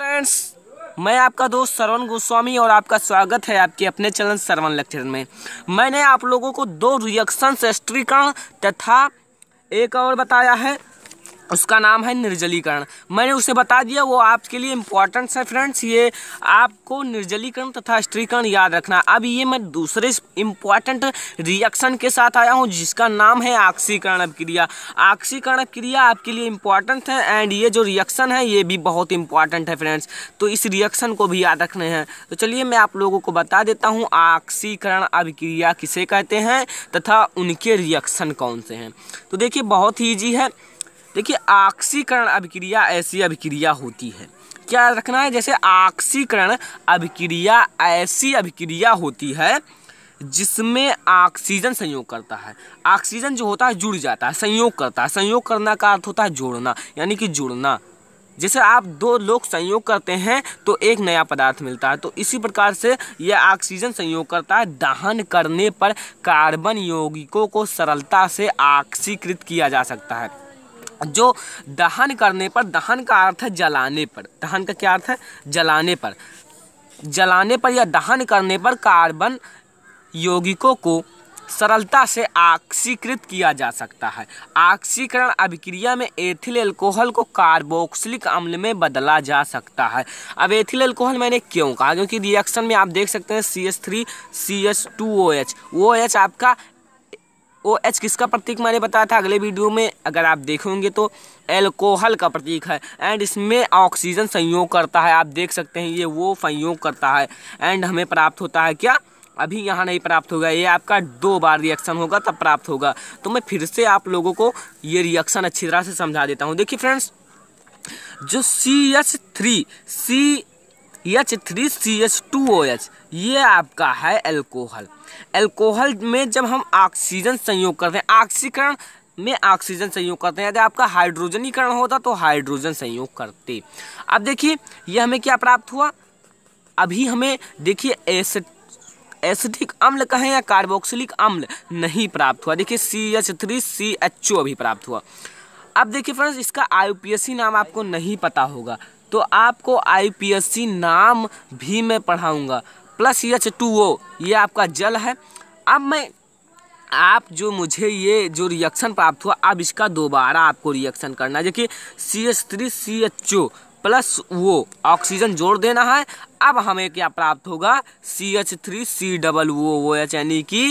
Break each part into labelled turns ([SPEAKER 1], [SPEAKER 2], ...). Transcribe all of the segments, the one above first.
[SPEAKER 1] friends मैं आपका दोस्त सरवन गोस्वामी और आपका स्वागत है आपके अपने चैनल सरवन लेक्चर में मैंने आप लोगों को दो रिएक्शन का तथा एक और बताया है उसका नाम है निर्जलीकरण मैंने उसे बता दिया वो आपके लिए इम्पॉर्टेंट है फ्रेंड्स ये आपको निर्जलीकरण तथा स्त्रीकरण याद रखना अब ये मैं दूसरे इम्पॉर्टेंट रिएक्शन के साथ आया हूँ जिसका नाम है आक्सीकरण क्रिया आक्सीकरण क्रिया आपके लिए इम्पॉर्टेंट है एंड ये जो रिएक्शन है ये भी बहुत इम्पॉर्टेंट है फ्रेंड्स तो इस रिएक्शन को भी याद रखने हैं तो चलिए मैं आप लोगों को बता देता हूँ आक्सीकरण अभिक्रिया किसे कहते हैं तथा उनके रिएक्शन कौन से हैं तो देखिए बहुत ईजी है देखिए आक्सीकरण अभिक्रिया ऐसी अभिक्रिया होती है क्या रखना है जैसे आक्सीकरण अभिक्रिया ऐसी अभिक्रिया होती है जिसमें ऑक्सीजन संयोग करता है ऑक्सीजन जो होता है जुड़ जाता है संयोग करता है संयोग करना का अर्थ होता है जोड़ना यानी कि जुड़ना जैसे आप दो लोग संयोग करते हैं तो एक नया पदार्थ मिलता है तो इसी प्रकार से यह ऑक्सीजन संयोग करता है दहन करने पर कार्बन यौगिकों को सरलता से ऑक्सीकृत किया जा सकता है जो दहन करने पर दहन का अर्थ है जलाने पर दहन का क्या अर्थ है जलाने पर जलाने पर या दहन करने पर कार्बन यौगिकों को सरलता से आक्सीकृत किया जा सकता है आक्सीकरण अभिक्रिया में एथिल एल्कोहल को कार्बोक्सिलिक अम्ल में बदला जा सकता है अब एथिल एल्कोहल मैंने क्यों कहा क्योंकि रिएक्शन में आप देख सकते हैं C S three C H two O H O H आपका ओ एच किसका प्रतीक मैंने बताया था अगले वीडियो में अगर आप देखेंगे तो एल्कोहल का प्रतीक है एंड इसमें ऑक्सीजन संयोग करता है आप देख सकते हैं ये वो संयोग करता है एंड हमें प्राप्त होता है क्या अभी यहाँ नहीं प्राप्त होगा ये आपका दो बार रिएक्शन होगा तब प्राप्त होगा तो मैं फिर से आप लोगों को ये रिएक्शन अच्छी तरह से समझा देता हूँ देखिए फ्रेंड्स जो C H three C H three C H two O H ये आपका है एल्कोहल एल्कोहल में जब हम ऑक्सीजन संयोग करते हैं ऑक्सीकरण में ऑक्सीजन संयोग करते हैं यदि आपका हाइड्रोजनीकरण होता तो हाइड्रोजन संयोग करते अब देखिए यह हमें क्या प्राप्त हुआ अभी हमें देखिए एसिड एसिडिक अम्ल कहें या कार्बोक्सिलिक अम्ल नहीं प्राप्त हुआ देखिए C H three C H O अभी प्राप्त हुआ अब देखिए फ्रेंड्स इसका आई नाम आपको नहीं पता होगा तो आपको आई नाम भी मैं पढ़ाऊँगा प्लस एच टू ओ ये आपका जल है अब मैं आप जो मुझे ये जो रिएक्शन प्राप्त हुआ अब इसका दोबारा आपको रिएक्शन करना है देखिए C H three C H O plus वो ऑक्सीजन जोड़ देना है अब हमें क्या प्राप्त होगा C H three C double वो वो एच यानी कि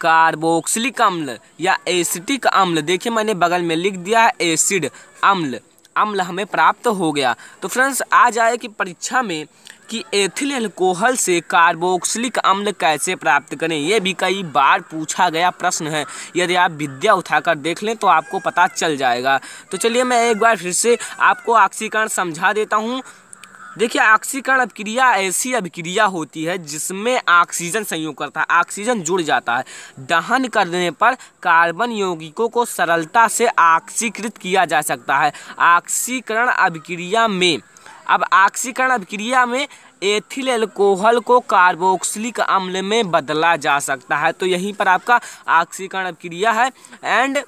[SPEAKER 1] कार्बोक्सिलिक अम्ल या एसिटिक अम्ल देखिए मैंने बगल में लिख दिया है एसिड अम्ल अम्ल हमें प्राप्त हो गया तो फ्रेंड्स आ जाए कि परीक्षा में कि एथिल एल्कोहल से कार्बोक्सिलिक अम्ल कैसे प्राप्त करें यह भी कई बार पूछा गया प्रश्न है यदि आप विद्या उठाकर देख लें तो आपको पता चल जाएगा तो चलिए मैं एक बार फिर से आपको ऑक्सीकरण समझा देता हूँ देखिए ऑक्सीकरण अभिक्रिया ऐसी अभिक्रिया होती है जिसमें ऑक्सीजन संयोग करता है ऑक्सीजन जुड़ जाता है दहन करने पर कार्बन यौगिकों को सरलता से ऑक्सीकृत किया जा सकता है ऑक्सीकरण अभिक्रिया में अब ऑक्सीकरण अभिक्रिया में एथिल एल्कोहल को कार्बोक्सिलिक अम्ल में बदला जा सकता है तो यहीं पर आपका ऑक्सीकरण अभिक्रिया है एंड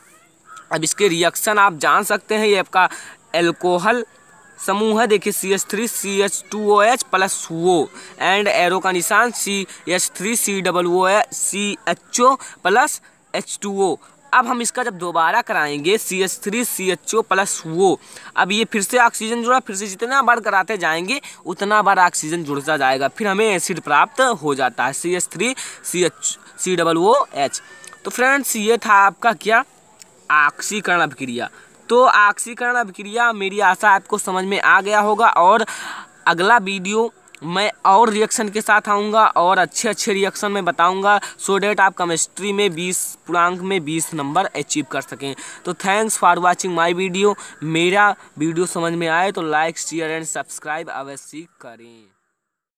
[SPEAKER 1] अब इसके रिएक्शन आप जान सकते हैं ये आपका एल्कोहल समूह है देखिए C H three C H two O H plus वो एंड एरो का निशान C H three C double O C H O plus H two O अब हम इसका जब दोबारा कराएंगे C H three C H O plus वो अब ये फिर से ऑक्सीजन जुड़ा फिर से जितना बार कराते जाएंगे उतना बार ऑक्सीजन जुड़ता जाएगा फिर हमें एसिड प्राप्त हो जाता है C H three C H C double O H तो फ्रेंड्स ये था आपका क्या ऑक्सीकरण अभिक्रिया तो ऑक्सीकरण अभिक्रिया मेरी आशा आपको समझ में आ गया होगा और अगला वीडियो मैं और रिएक्शन के साथ आऊँगा और अच्छे अच्छे रिएक्शन में बताऊँगा सो डैट आप केमिस्ट्री में बीस पूर्णांक में बीस नंबर अचीव कर सकें तो thanks for watching my video मेरा वीडियो समझ में आए तो लाइक शेयर एंड सब्सक्राइब अवश्य करें